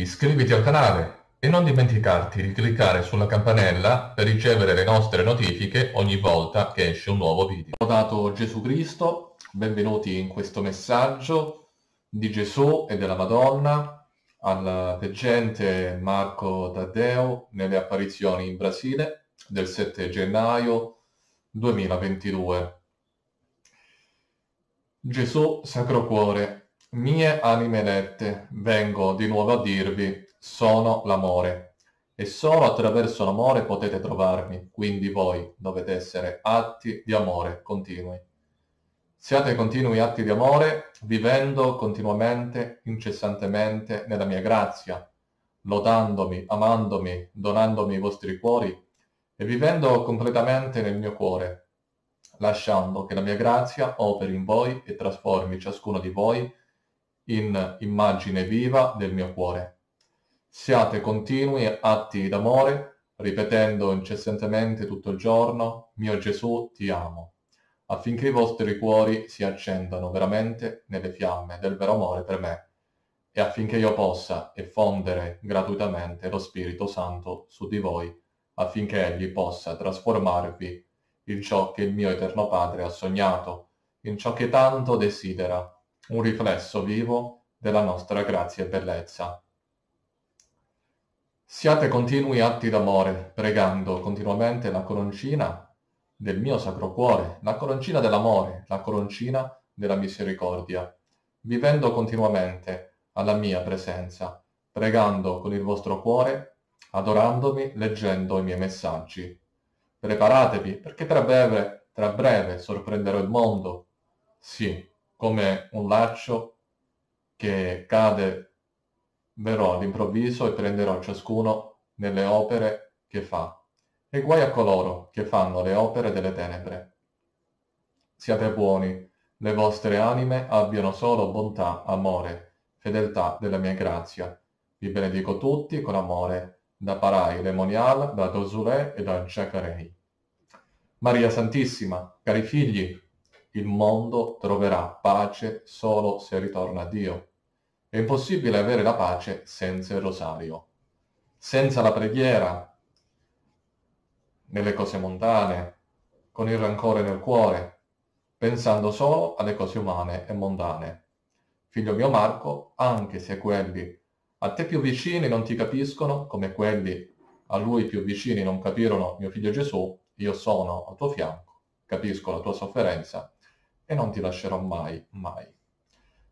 Iscriviti al canale e non dimenticarti di cliccare sulla campanella per ricevere le nostre notifiche ogni volta che esce un nuovo video. Ho dato Gesù Cristo, benvenuti in questo messaggio di Gesù e della Madonna al veggente Marco Taddeo nelle apparizioni in Brasile del 7 gennaio 2022. Gesù Sacro Cuore mie anime elette, vengo di nuovo a dirvi, sono l'amore. E solo attraverso l'amore potete trovarmi, quindi voi dovete essere atti di amore continui. Siate continui atti di amore, vivendo continuamente, incessantemente nella mia grazia, lodandomi, amandomi, donandomi i vostri cuori e vivendo completamente nel mio cuore, lasciando che la mia grazia operi in voi e trasformi ciascuno di voi in immagine viva del mio cuore. Siate continui atti d'amore, ripetendo incessantemente tutto il giorno, mio Gesù ti amo, affinché i vostri cuori si accendano veramente nelle fiamme del vero amore per me e affinché io possa effondere gratuitamente lo Spirito Santo su di voi, affinché egli possa trasformarvi in ciò che il mio Eterno Padre ha sognato, in ciò che tanto desidera un riflesso vivo della nostra grazia e bellezza. Siate continui atti d'amore, pregando continuamente la coroncina del mio sacro cuore, la coroncina dell'amore, la coroncina della misericordia, vivendo continuamente alla mia presenza, pregando con il vostro cuore, adorandomi, leggendo i miei messaggi. Preparatevi, perché tra breve, tra breve sorprenderò il mondo. Sì, come un laccio che cade verrò all'improvviso e prenderò ciascuno nelle opere che fa. E guai a coloro che fanno le opere delle tenebre. Siate buoni, le vostre anime abbiano solo bontà, amore, fedeltà della mia grazia. Vi benedico tutti con amore, da Parai Lemonial, da Dosulè e da Giacarei. Maria Santissima, cari figli, il mondo troverà pace solo se ritorna a Dio. È impossibile avere la pace senza il rosario. Senza la preghiera, nelle cose mondane, con il rancore nel cuore, pensando solo alle cose umane e mondane. Figlio mio Marco, anche se quelli a te più vicini non ti capiscono, come quelli a lui più vicini non capirono mio figlio Gesù, io sono al tuo fianco, capisco la tua sofferenza e non ti lascerò mai, mai.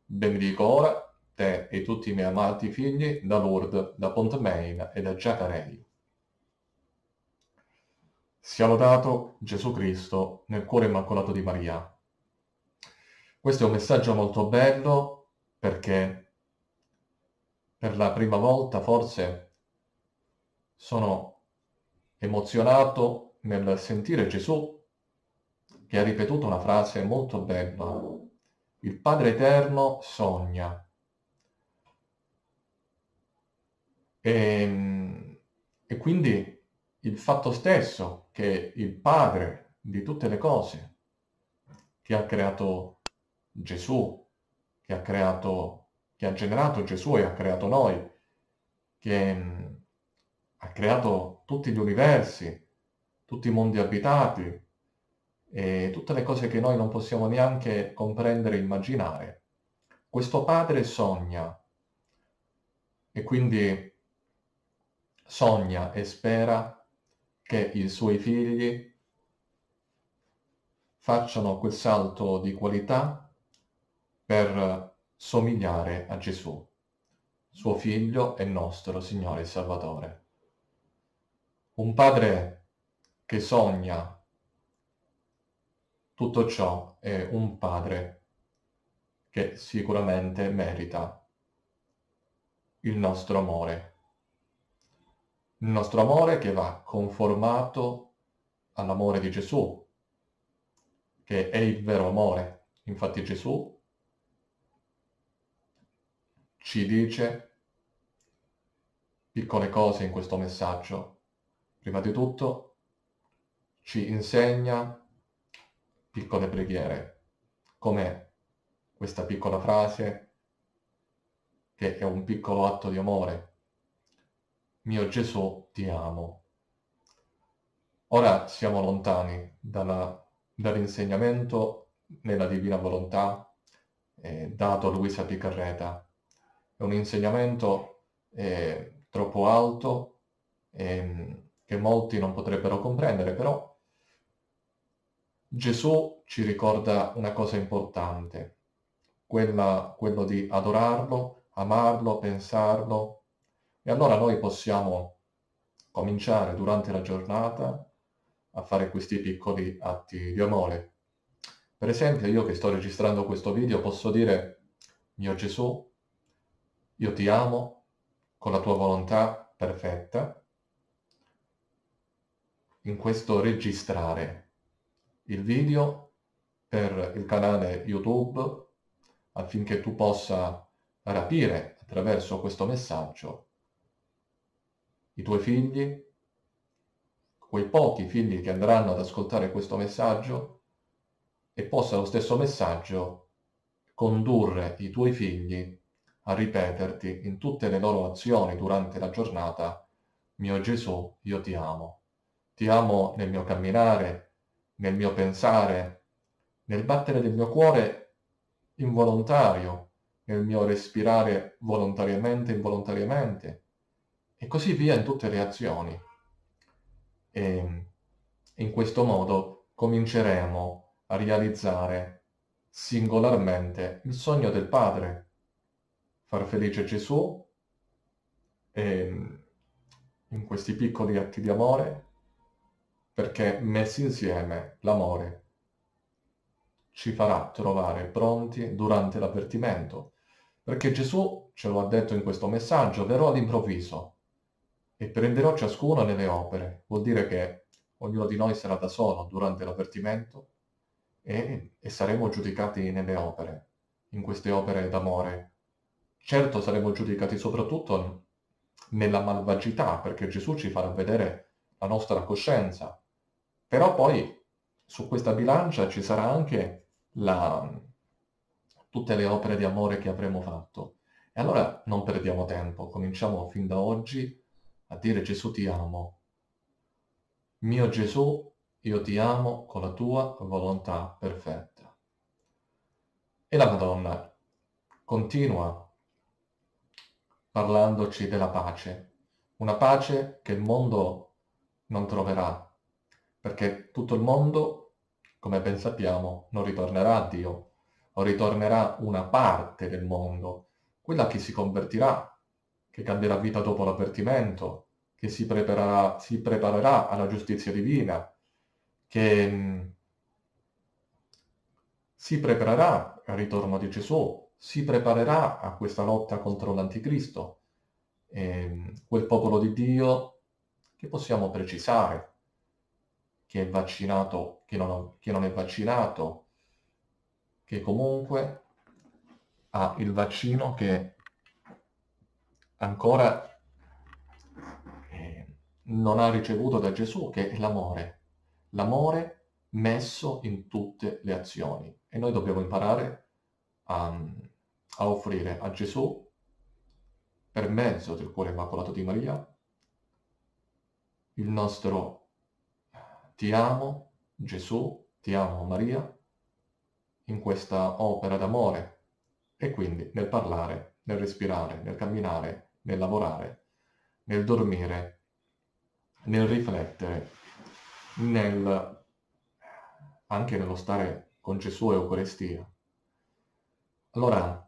Benedico ora te e tutti i miei amati figli da Lourdes, da Pontmain e da Giacarei. Sia lodato Gesù Cristo nel cuore immacolato di Maria. Questo è un messaggio molto bello perché per la prima volta forse sono emozionato nel sentire Gesù che ha ripetuto una frase molto bella. Il Padre Eterno sogna. E, ehm, e quindi il fatto stesso che il Padre di tutte le cose, che ha creato Gesù, che ha creato, che ha generato Gesù e ha creato noi, che ehm, ha creato tutti gli universi, tutti i mondi abitati, e tutte le cose che noi non possiamo neanche comprendere e immaginare. Questo padre sogna e quindi sogna e spera che i suoi figli facciano quel salto di qualità per somigliare a Gesù, suo figlio e nostro Signore e Salvatore. Un padre che sogna tutto ciò è un padre che sicuramente merita il nostro amore. Il nostro amore che va conformato all'amore di Gesù, che è il vero amore. Infatti Gesù ci dice piccole cose in questo messaggio. Prima di tutto ci insegna piccole preghiere, come questa piccola frase che è un piccolo atto di amore. Mio Gesù, ti amo. Ora siamo lontani dalla, dall'insegnamento nella divina volontà eh, dato a Luisa Picarreta. È un insegnamento eh, troppo alto eh, che molti non potrebbero comprendere, però Gesù ci ricorda una cosa importante, quella, quello di adorarlo, amarlo, pensarlo. E allora noi possiamo cominciare durante la giornata a fare questi piccoli atti di amore. Per esempio, io che sto registrando questo video posso dire, mio Gesù, io ti amo con la tua volontà perfetta. In questo registrare il video per il canale YouTube affinché tu possa rapire attraverso questo messaggio i tuoi figli, quei pochi figli che andranno ad ascoltare questo messaggio e possa lo stesso messaggio condurre i tuoi figli a ripeterti in tutte le loro azioni durante la giornata, mio Gesù, io ti amo. Ti amo nel mio camminare, nel mio pensare, nel battere del mio cuore involontario, nel mio respirare volontariamente, involontariamente, e così via in tutte le azioni. E in questo modo cominceremo a realizzare singolarmente il sogno del Padre, far felice Gesù e in questi piccoli atti di amore perché messi insieme l'amore ci farà trovare pronti durante l'avvertimento, perché Gesù ce lo ha detto in questo messaggio, verrò all'improvviso e prenderò ciascuno nelle opere. Vuol dire che ognuno di noi sarà da solo durante l'avvertimento e, e saremo giudicati nelle opere, in queste opere d'amore. Certo saremo giudicati soprattutto nella malvagità, perché Gesù ci farà vedere la nostra coscienza, però poi su questa bilancia ci sarà anche la, tutte le opere di amore che avremo fatto. E allora non perdiamo tempo, cominciamo fin da oggi a dire Gesù ti amo. Mio Gesù, io ti amo con la tua volontà perfetta. E la Madonna continua parlandoci della pace, una pace che il mondo non troverà perché tutto il mondo, come ben sappiamo, non ritornerà a Dio, o ritornerà una parte del mondo, quella che si convertirà, che cambierà vita dopo l'avvertimento, che si preparerà, si preparerà alla giustizia divina, che mm, si preparerà al ritorno di Gesù, si preparerà a questa lotta contro l'anticristo, e, ehm, quel popolo di Dio che possiamo precisare che è vaccinato, che non, che non è vaccinato, che comunque ha il vaccino che ancora eh, non ha ricevuto da Gesù, che è l'amore. L'amore messo in tutte le azioni. E noi dobbiamo imparare a, a offrire a Gesù, per mezzo del cuore immacolato di Maria, il nostro ti amo Gesù, ti amo Maria, in questa opera d'amore e quindi nel parlare, nel respirare, nel camminare, nel lavorare, nel dormire, nel riflettere, nel, anche nello stare con Gesù e Eucaristia. Allora,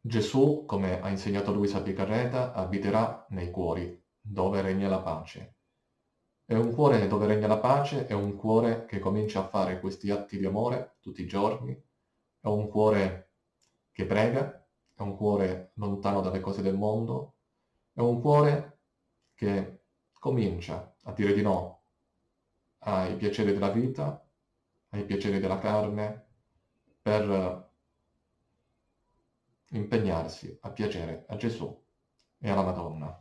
Gesù, come ha insegnato Luisa Picarreta, abiterà nei cuori, dove regna la pace. È un cuore dove regna la pace, è un cuore che comincia a fare questi atti di amore tutti i giorni, è un cuore che prega, è un cuore lontano dalle cose del mondo, è un cuore che comincia a dire di no ai piaceri della vita, ai piaceri della carne, per impegnarsi a piacere a Gesù e alla Madonna.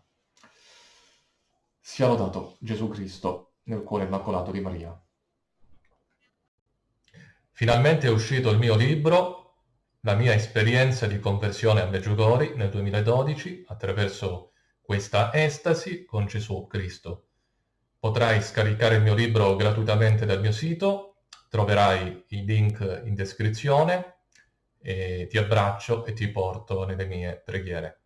Sia lodato Gesù Cristo, nel cuore immacolato di Maria. Finalmente è uscito il mio libro, la mia esperienza di conversione a Meggiugori nel 2012 attraverso questa estasi con Gesù Cristo. Potrai scaricare il mio libro gratuitamente dal mio sito, troverai il link in descrizione e ti abbraccio e ti porto nelle mie preghiere.